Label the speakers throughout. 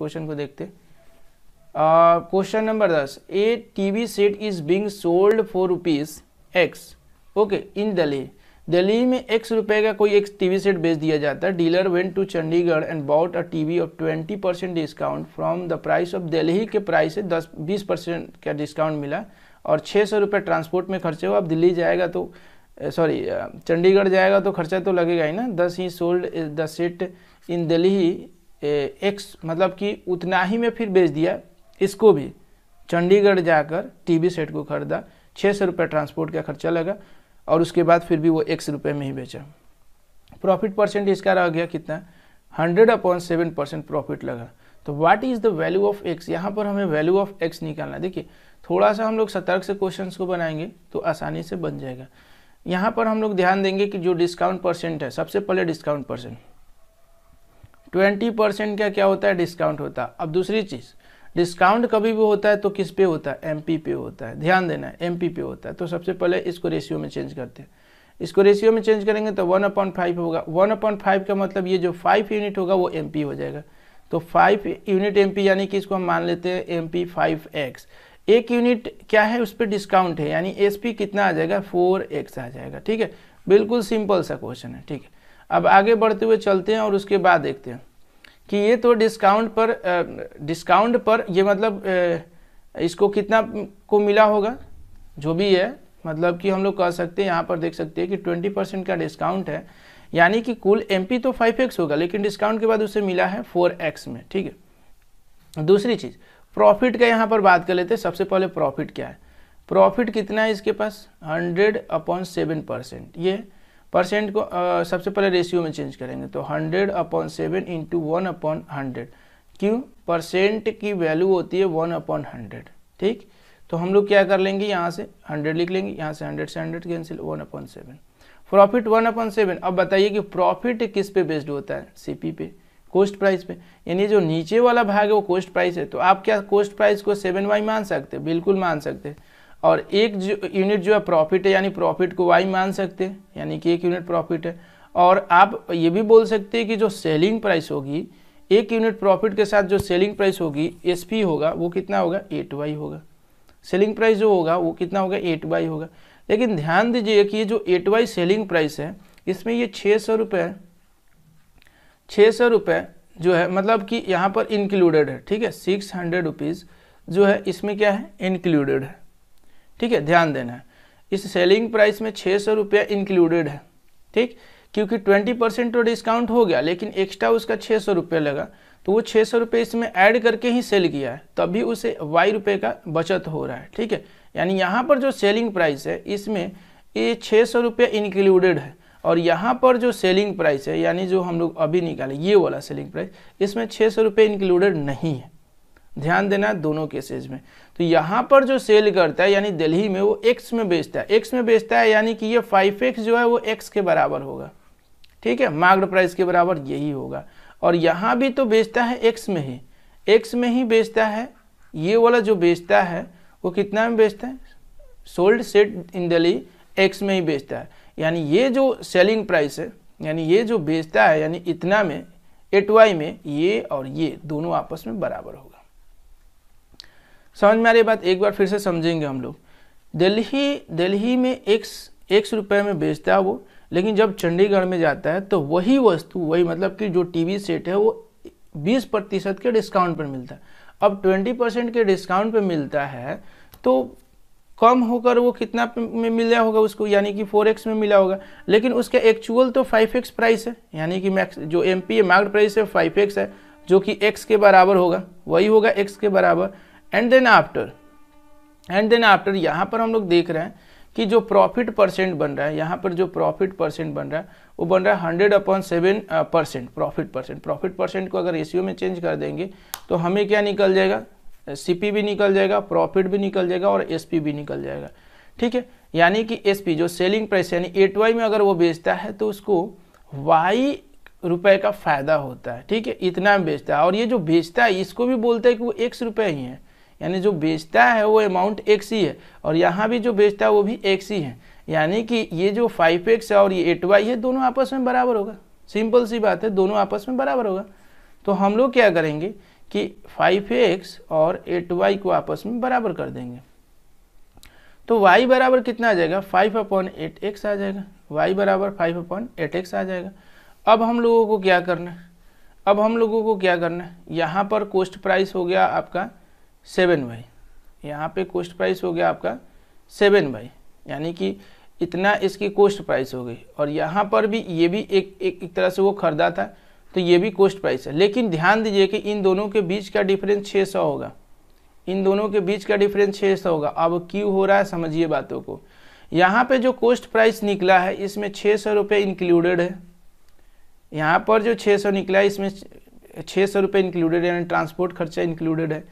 Speaker 1: Question को देखते question number दस a TV set is being sold for rupees X okay in Delhi Delhi में X रुपए का कोई एक टीवी सेट बेच दिया जाता है dealer went to Chandigarh and bought a TV of twenty percent discount from the price of Delhi के प्राइस से दस बीस परसेंट का डिस्काउंट मिला और छः सौ रुपये ट्रांसपोर्ट में खर्चे हो अब दिल्ली जाएगा तो सॉरी चंडीगढ़ जाएगा तो खर्चा तो लगेगा ही ना दस ही sold the set in Delhi X मतलब कि उतना ही में फिर बेच दिया इसको भी चंडीगढ़ जाकर टीवी सेट को खरीदा छः सौ रुपये ट्रांसपोर्ट का खर्चा लगा और उसके बाद फिर भी वो एक्स रुपये में ही बेचा प्रॉफिट परसेंट इसका रह गया कितना hundred upon seven percent profit लगा तो what is the value of X यहाँ पर हमें वैल्यू ऑफ एक्स निकालना देखिए थोड़ा सा हम लोग सतर्क से क्वेश्चन को बनाएंगे तो आसानी से बन जाएगा यहाँ पर हम लोग ध्यान देंगे कि जो डिस्काउंट परसेंट है सबसे पहले डिस्काउंट परसेंट ट्वेंटी परसेंट का क्या होता है डिस्काउंट होता है अब दूसरी चीज़ डिस्काउंट कभी भी होता है तो किस पे होता है एम पे होता है ध्यान देना है एम पे होता है तो सबसे पहले इसको रेशियो में चेंज करते हैं इसको रेशियो में चेंज करेंगे तो वन अपॉइंट फाइव होगा वन अपॉइंट फाइव का मतलब ये जो फाइव यूनिट होगा वो एम हो जाएगा तो फाइव यूनिट एम यानी कि इसको हम मान लेते हैं एम पी फाइव एक्स एक यूनिट क्या है उस पर डिस्काउंट है यानी एस कितना आ जाएगा फोर एक्स आ जाएगा ठीक है बिल्कुल सिंपल सा क्वेश्चन है ठीक है अब आगे बढ़ते हुए चलते हैं और उसके बाद देखते हैं कि ये तो डिस्काउंट पर डिस्काउंट पर ये मतलब इसको कितना को मिला होगा जो भी है मतलब कि हम लोग कह सकते हैं यहाँ पर देख सकते हैं कि ट्वेंटी परसेंट का डिस्काउंट है यानी कि कुल एम तो फाइव एक्स होगा लेकिन डिस्काउंट के बाद उसे मिला है फोर एक्स में ठीक है दूसरी चीज़ प्रॉफिट का यहाँ पर बात कर लेते हैं सबसे पहले प्रॉफिट क्या है प्रॉफिट कितना है इसके पास हंड्रेड अपॉन सेवन परसेंट ये परसेंट को आ, सबसे पहले रेशियो में चेंज करेंगे तो hundred upon seven into one upon hundred क्यों परसेंट की वैल्यू होती है वन अपॉन हंड्रेड ठीक तो हम लोग क्या कर लेंगे यहाँ से हंड्रेड लिख लेंगे यहाँ से हंड्रेड से hundred cancel one upon seven profit one upon seven अब बताइए कि प्रॉफिट किस पे बेस्ड होता है सीपी पे कोस्ट प्राइस पे यानी जो नीचे वाला भाग है वो कोस्ट प्राइस है तो आप क्या कोस्ट प्राइस को सेवन वाई मान सकते बिल्कुल मान सकते हैं और एक जो यूनिट जो है प्रॉफिट है यानी प्रॉफिट को वाई मान सकते हैं यानी कि एक यूनिट प्रॉफिट है और आप ये भी बोल सकते हैं कि जो सेलिंग प्राइस होगी एक यूनिट प्रॉफिट के साथ जो सेलिंग प्राइस होगी एस पी होगा वो कितना होगा एट वाई होगा सेलिंग प्राइस जो होगा वो कितना होगा एट वाई होगा लेकिन ध्यान दीजिए कि ये जो एट वाई सेलिंग प्राइस है इसमें ये छः सौ रुपये छः सौ रुपये जो है मतलब कि यहाँ पर इंक्लूडेड है ठीक है सिक्स हंड्रेड रुपीज़ जो है इसमें क्या है इंक्लूडेड है ठीक है ध्यान देना है इस सेलिंग प्राइस में छः सौ रुपया इंक्लूडेड है ठीक क्योंकि ट्वेंटी परसेंट तो डिस्काउंट हो गया लेकिन एक्स्ट्रा उसका छः सौ रुपया लगा तो वो छः सौ रुपये इसमें ऐड करके ही सेल किया है तभी उसे वाई रुपये का बचत हो रहा है ठीक है यानी यहाँ पर जो सेलिंग प्राइस है इसमें ये छः सौ रुपये इंक्लूडेड है और यहाँ पर जो सेलिंग प्राइस है यानी जो हम लोग अभी निकाले ये वाला सेलिंग प्राइस इसमें छः सौ रुपये इंक्लूडेड नहीं है ध्यान देना दोनों केसेज में तो यहाँ पर जो सेल करता है यानी दिल्ली में वो एक्स में बेचता है एक्स में बेचता है यानी कि ये फाइव एक्स जो है वो एक्स के बराबर होगा ठीक है मार्ग प्राइस के बराबर यही होगा और यहाँ भी तो बेचता है एक्स में ही एक्स में ही बेचता है ये वाला जो बेचता है वो कितना में बेचता है sold set in Delhi X में ही बेचता है यानी ये जो सेलिंग प्राइस है यानी ये जो बेचता है यानी इतना में एट वाई में ये और ये दोनों आपस में बराबर होगा समझ में आ रही बात एक बार फिर से समझेंगे हम लोग दिल्ली दिल्ली में एक एक सौ रुपये में बेचता है वो लेकिन जब चंडीगढ़ में जाता है तो वही वस्तु वही मतलब कि जो टीवी सेट है वो बीस प्रतिशत के डिस्काउंट पर मिलता है अब ट्वेंटी परसेंट के डिस्काउंट पर मिलता है तो कम होकर वो कितना में मिला होगा उसको यानी कि एक्स में मिला होगा लेकिन उसका एक्चुअल तो एक्स प्राइस है यानी कि मैक्स जो एम पी मार्केट प्राइस है एक्स है जो कि एक्स के बराबर होगा वही होगा एक्स के बराबर and then after and then after यहाँ पर हम लोग देख रहे हैं कि जो प्रॉफिट परसेंट बन रहा है यहाँ पर जो प्रॉफिट परसेंट बन रहा है वो बन रहा है hundred upon seven percent profit percent profit percent को अगर रेशियो में चेंज कर देंगे तो हमें क्या निकल जाएगा सीपी भी निकल जाएगा प्रॉफिट भी निकल जाएगा और एस भी निकल जाएगा ठीक है यानी कि एस जो सेलिंग प्राइस यानी एट वाई में अगर वो बेचता है तो उसको वाई रुपए का फायदा होता है ठीक है इतना बेचता है और ये जो बेचता है इसको भी बोलता है कि वो एक्स रुपए ही है यानी जो बेचता है वो अमाउंट एक सी है और यहाँ भी जो बेचता है वो भी एक सी है यानी कि ये जो फाइव एक्स है और ये एट वाई है दोनों आपस में बराबर होगा सिंपल सी बात है दोनों आपस में बराबर होगा तो हम लोग क्या करेंगे कि फाइव एक्स और एट वाई को आपस में बराबर कर देंगे तो y बराबर कितना आ जाएगा फाइव अपॉन एट एक्स आ जाएगा y बराबर फाइव अपॉन एट एक्स आ जाएगा अब हम लोगों को क्या करना है अब हम लोगों को क्या करना है यहाँ पर कोस्ट प्राइस हो गया आपका सेवन बाई यहाँ पे कोस्ट प्राइस हो गया आपका सेवन बाई यानी कि इतना इसकी कोस्ट प्राइस हो गई और यहाँ पर भी ये भी एक एक, एक तरह से वो खरीदा था तो ये भी कोस्ट प्राइस है लेकिन ध्यान दीजिए कि इन दोनों के बीच का डिफरेंस सौ होगा इन दोनों के बीच का डिफरेंस सौ होगा अब क्यों हो रहा है समझिए बातों को यहाँ पे जो कोस्ट प्राइस निकला है इसमें छः सौ रुपये इंक्लूडेड है यहाँ पर जो छः सौ निकला है इसमें छः सौ रुपये इंक्लूडेड है यानी ट्रांसपोर्ट खर्चा इंक्लूडेड है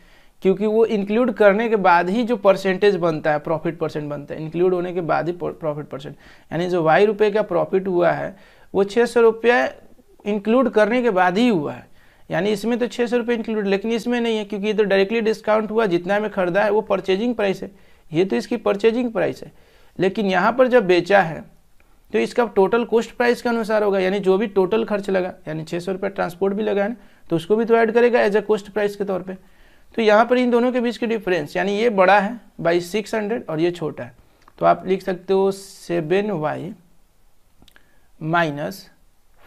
Speaker 1: क्योंकि वो इंक्लूड करने के बाद ही जो परसेंटेज बनता है प्रॉफिट परसेंट बनता है इंक्लूड होने के बाद ही प्रॉफिट परसेंट यानी जो वाई रुपये का प्रॉफिट हुआ है वो छः सौ रुपये इंक्लूड करने के बाद ही हुआ है यानी इसमें तो छः सौ रुपये इंक्लूड लेकिन इसमें नहीं है क्योंकि ये तो डायरेक्टली डिस्काउंट हुआ जितना में खरीदा है वो परचेजिंग प्राइस है ये तो इसकी परचेजिंग प्राइस है लेकिन यहाँ पर जब बेचा है तो इसका टोटल कॉस्ट प्राइस के अनुसार होगा यानी जो भी टोटल खर्च लगा यानी छः सौ रुपये ट्रांसपोर्ट भी लगा है ना तो उसको भी तो ऐड करेगा एज अ कॉस्ट प्राइस के तौर पर तो यहाँ पर इन दोनों के बीच की डिफरेंस यानी ये बड़ा है बाई सिक्स हंड्रेड और ये छोटा है तो आप लिख सकते हो seven Y minus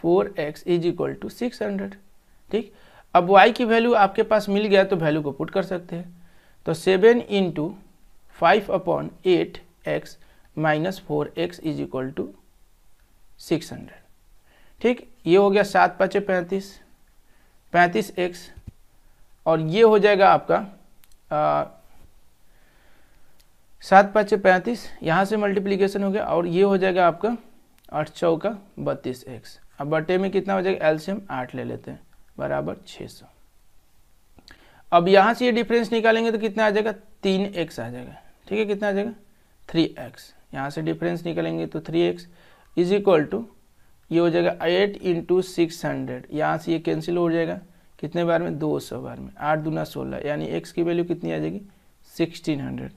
Speaker 1: four X is equal to six hundred ठीक अब वाई की वैल्यू आपके पास मिल गया तो वैल्यू को पुट कर सकते हैं तो seven into five upon eight X minus four X is equal to six hundred ठीक ये हो गया सात पचे पैंतीस पैंतीस एक्स और ये हो जाएगा आपका सात पाँच छः पैंतीस यहाँ से मल्टीप्लीकेशन हो गया और ये हो जाएगा आपका आठ सौ का बत्तीस एक्स अब बटे में कितना हो जाएगा एल्शियम आठ ले लेते हैं बराबर छः सौ अब यहाँ से ये डिफरेंस निकालेंगे तो कितना आ जाएगा तीन एक्स आ जाएगा ठीक है कितना आ जाएगा थ्री एक्स यहाँ से डिफरेंस निकालेंगे तो three x is equal to ये हो जाएगा एट इंटू सिक्स हंड्रेड यहाँ से ये कैंसिल हो जाएगा कितने बार में दो सौ बार में आठ दूना सोलह यानी एक्स की वैल्यू कितनी आ जाएगी सिक्सटीन हंड्रेड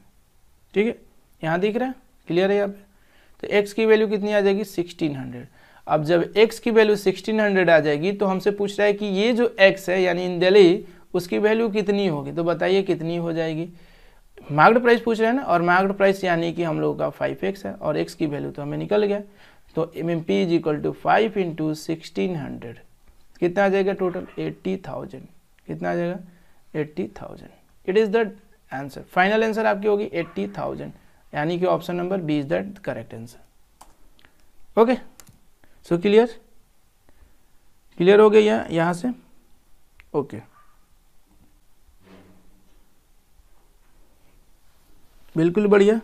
Speaker 1: ठीक है यहाँ दिख रहा है क्लियर है यहाँ पे तो एक्स की वैल्यू कितनी आ जाएगी सिक्सटीन हंड्रेड अब जब एक्स की वैल्यू सिक्सटीन हंड्रेड आ जाएगी तो हमसे पूछ रहा है कि ये जो एक्स है यानी इन दिल्ली उसकी वैल्यू कितनी होगी तो बताइए कितनी हो जाएगी मार्क्ड प्राइस पूछ रहे हैं ना और मार्क्ड प्राइस यानी कि हम लोगों का फाइव एक्स है और एक्स की वैल्यू तो हमें निकल गया तो M M P is equal to five into sixteen hundred कितना आ जाएगा टोटल एट्टी थाउजेंड कितना आ जाएगा eighty thousand it is that answer final answer आपकी होगी एट्टी थाउजेंड यानी कि option number B is that correct answer okay so clear clear हो गया यहाँ यहाँ से ओके okay. बिल्कुल बढ़िया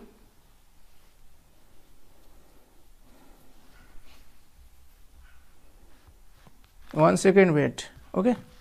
Speaker 1: one second wait okay